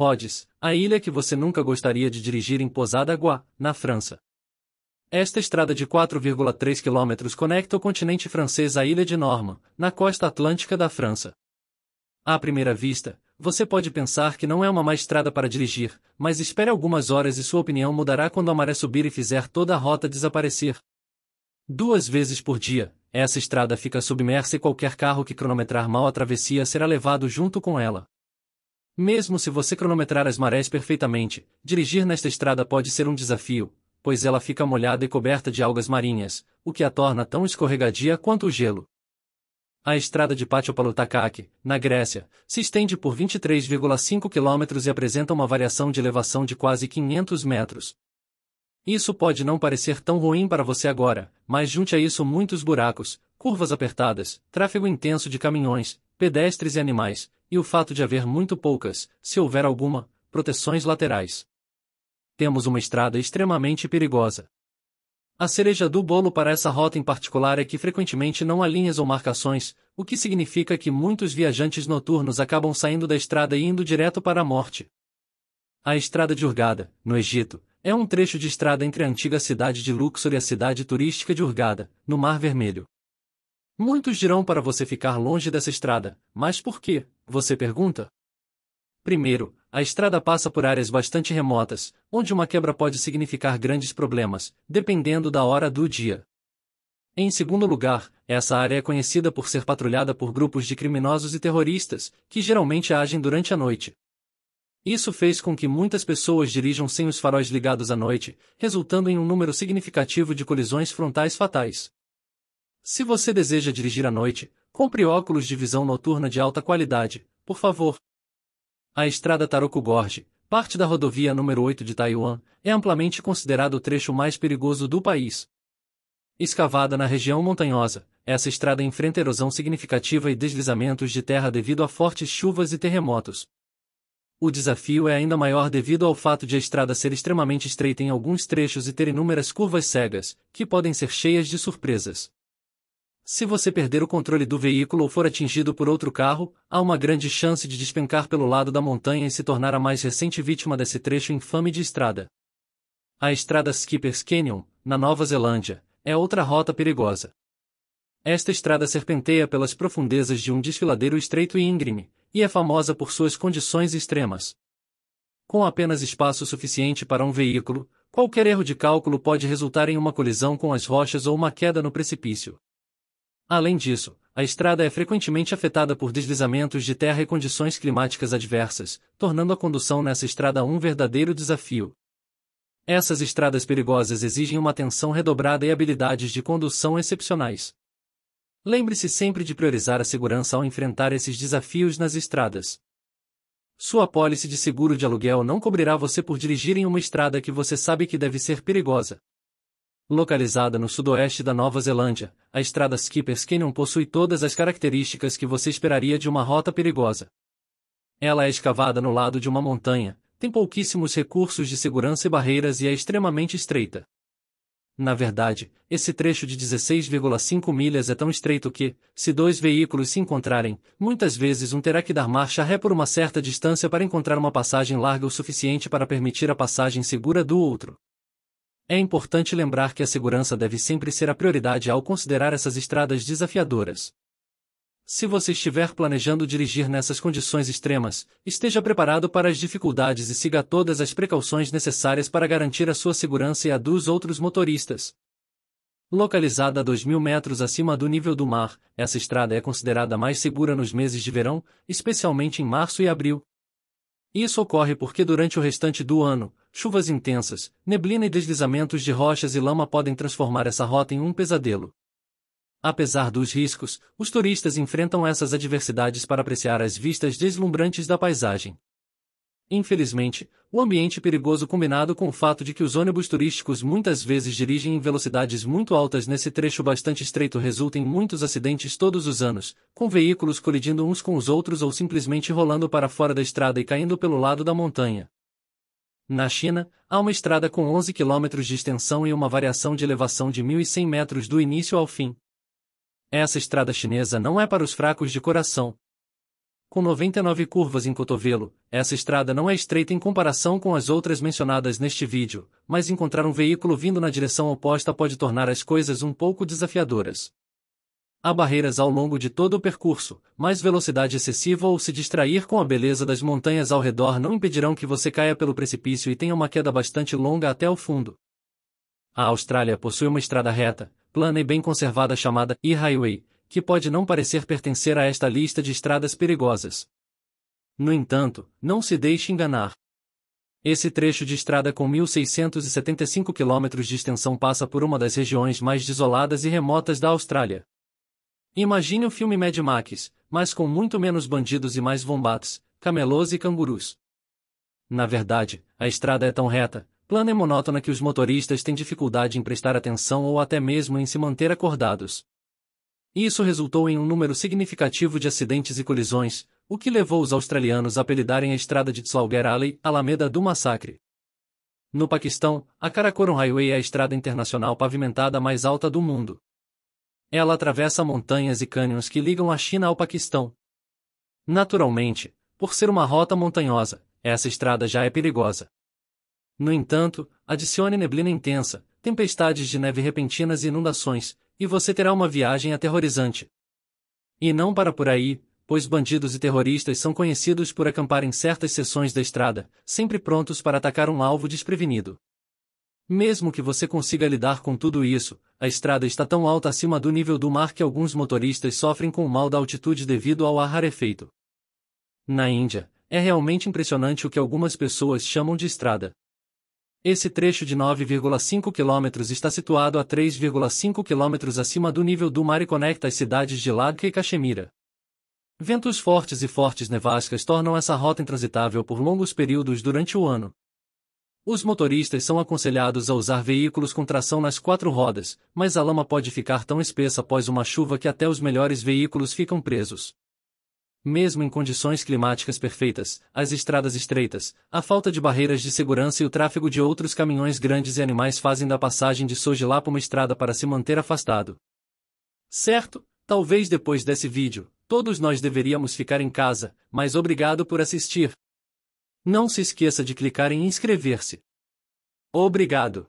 Rhodes, a ilha que você nunca gostaria de dirigir em Posada Agua, na França. Esta estrada de 4,3 km conecta o continente francês à ilha de Norman, na costa atlântica da França. À primeira vista, você pode pensar que não é uma má estrada para dirigir, mas espere algumas horas e sua opinião mudará quando a maré subir e fizer toda a rota desaparecer. Duas vezes por dia, essa estrada fica submersa e qualquer carro que cronometrar mal a travessia será levado junto com ela. Mesmo se você cronometrar as marés perfeitamente, dirigir nesta estrada pode ser um desafio, pois ela fica molhada e coberta de algas marinhas, o que a torna tão escorregadia quanto o gelo. A estrada de Pátio Palutakaki, na Grécia, se estende por 23,5 km e apresenta uma variação de elevação de quase 500 metros. Isso pode não parecer tão ruim para você agora, mas junte a isso muitos buracos, curvas apertadas, tráfego intenso de caminhões, pedestres e animais, e o fato de haver muito poucas, se houver alguma, proteções laterais. Temos uma estrada extremamente perigosa. A cereja do bolo para essa rota em particular é que frequentemente não há linhas ou marcações, o que significa que muitos viajantes noturnos acabam saindo da estrada e indo direto para a morte. A estrada de Urgada, no Egito, é um trecho de estrada entre a antiga cidade de Luxor e a cidade turística de Urgada, no Mar Vermelho. Muitos dirão para você ficar longe dessa estrada, mas por quê? você pergunta? Primeiro, a estrada passa por áreas bastante remotas, onde uma quebra pode significar grandes problemas, dependendo da hora do dia. Em segundo lugar, essa área é conhecida por ser patrulhada por grupos de criminosos e terroristas, que geralmente agem durante a noite. Isso fez com que muitas pessoas dirijam sem os faróis ligados à noite, resultando em um número significativo de colisões frontais fatais. Se você deseja dirigir à noite, Compre óculos de visão noturna de alta qualidade, por favor. A estrada Taroko Gorge, parte da rodovia número 8 de Taiwan, é amplamente considerada o trecho mais perigoso do país. Escavada na região montanhosa, essa estrada enfrenta erosão significativa e deslizamentos de terra devido a fortes chuvas e terremotos. O desafio é ainda maior devido ao fato de a estrada ser extremamente estreita em alguns trechos e ter inúmeras curvas cegas, que podem ser cheias de surpresas. Se você perder o controle do veículo ou for atingido por outro carro, há uma grande chance de despencar pelo lado da montanha e se tornar a mais recente vítima desse trecho infame de estrada. A estrada Skipper's Canyon, na Nova Zelândia, é outra rota perigosa. Esta estrada serpenteia pelas profundezas de um desfiladeiro estreito e íngreme, e é famosa por suas condições extremas. Com apenas espaço suficiente para um veículo, qualquer erro de cálculo pode resultar em uma colisão com as rochas ou uma queda no precipício. Além disso, a estrada é frequentemente afetada por deslizamentos de terra e condições climáticas adversas, tornando a condução nessa estrada um verdadeiro desafio. Essas estradas perigosas exigem uma atenção redobrada e habilidades de condução excepcionais. Lembre-se sempre de priorizar a segurança ao enfrentar esses desafios nas estradas. Sua apólice de seguro de aluguel não cobrirá você por dirigir em uma estrada que você sabe que deve ser perigosa. Localizada no sudoeste da Nova Zelândia, a estrada Skipper's Canyon possui todas as características que você esperaria de uma rota perigosa. Ela é escavada no lado de uma montanha, tem pouquíssimos recursos de segurança e barreiras e é extremamente estreita. Na verdade, esse trecho de 16,5 milhas é tão estreito que, se dois veículos se encontrarem, muitas vezes um terá que dar marcha ré por uma certa distância para encontrar uma passagem larga o suficiente para permitir a passagem segura do outro. É importante lembrar que a segurança deve sempre ser a prioridade ao considerar essas estradas desafiadoras. Se você estiver planejando dirigir nessas condições extremas, esteja preparado para as dificuldades e siga todas as precauções necessárias para garantir a sua segurança e a dos outros motoristas. Localizada a 2.000 metros acima do nível do mar, essa estrada é considerada mais segura nos meses de verão, especialmente em março e abril. Isso ocorre porque durante o restante do ano, chuvas intensas, neblina e deslizamentos de rochas e lama podem transformar essa rota em um pesadelo. Apesar dos riscos, os turistas enfrentam essas adversidades para apreciar as vistas deslumbrantes da paisagem. Infelizmente, o ambiente perigoso combinado com o fato de que os ônibus turísticos muitas vezes dirigem em velocidades muito altas nesse trecho bastante estreito resulta em muitos acidentes todos os anos, com veículos colidindo uns com os outros ou simplesmente rolando para fora da estrada e caindo pelo lado da montanha. Na China, há uma estrada com 11 km de extensão e uma variação de elevação de 1.100 metros do início ao fim. Essa estrada chinesa não é para os fracos de coração, com 99 curvas em cotovelo, essa estrada não é estreita em comparação com as outras mencionadas neste vídeo, mas encontrar um veículo vindo na direção oposta pode tornar as coisas um pouco desafiadoras. Há barreiras ao longo de todo o percurso, mas velocidade excessiva ou se distrair com a beleza das montanhas ao redor não impedirão que você caia pelo precipício e tenha uma queda bastante longa até o fundo. A Austrália possui uma estrada reta, plana e bem conservada chamada E-Highway, que pode não parecer pertencer a esta lista de estradas perigosas. No entanto, não se deixe enganar. Esse trecho de estrada com 1.675 km de extensão passa por uma das regiões mais desoladas e remotas da Austrália. Imagine o filme Mad Max, mas com muito menos bandidos e mais vombates, camelôs e cangurus. Na verdade, a estrada é tão reta, plana e monótona que os motoristas têm dificuldade em prestar atenção ou até mesmo em se manter acordados. Isso resultou em um número significativo de acidentes e colisões, o que levou os australianos a apelidarem a estrada de Tsalgar Alley, Alameda do Massacre. No Paquistão, a Karakoram Highway é a estrada internacional pavimentada mais alta do mundo. Ela atravessa montanhas e cânions que ligam a China ao Paquistão. Naturalmente, por ser uma rota montanhosa, essa estrada já é perigosa. No entanto, adicione neblina intensa, tempestades de neve repentinas e inundações, e você terá uma viagem aterrorizante. E não para por aí, pois bandidos e terroristas são conhecidos por acampar em certas seções da estrada, sempre prontos para atacar um alvo desprevenido. Mesmo que você consiga lidar com tudo isso, a estrada está tão alta acima do nível do mar que alguns motoristas sofrem com o mal da altitude devido ao ar rarefeito. Na Índia, é realmente impressionante o que algumas pessoas chamam de estrada. Esse trecho de 9,5 km está situado a 3,5 km acima do nível do mar e conecta as cidades de Ladka e Cachemira. Ventos fortes e fortes nevascas tornam essa rota intransitável por longos períodos durante o ano. Os motoristas são aconselhados a usar veículos com tração nas quatro rodas, mas a lama pode ficar tão espessa após uma chuva que até os melhores veículos ficam presos mesmo em condições climáticas perfeitas, as estradas estreitas, a falta de barreiras de segurança e o tráfego de outros caminhões grandes e animais fazem da passagem de Sojilapa uma estrada para se manter afastado. Certo, talvez depois desse vídeo, todos nós deveríamos ficar em casa, mas obrigado por assistir. Não se esqueça de clicar em inscrever-se. Obrigado!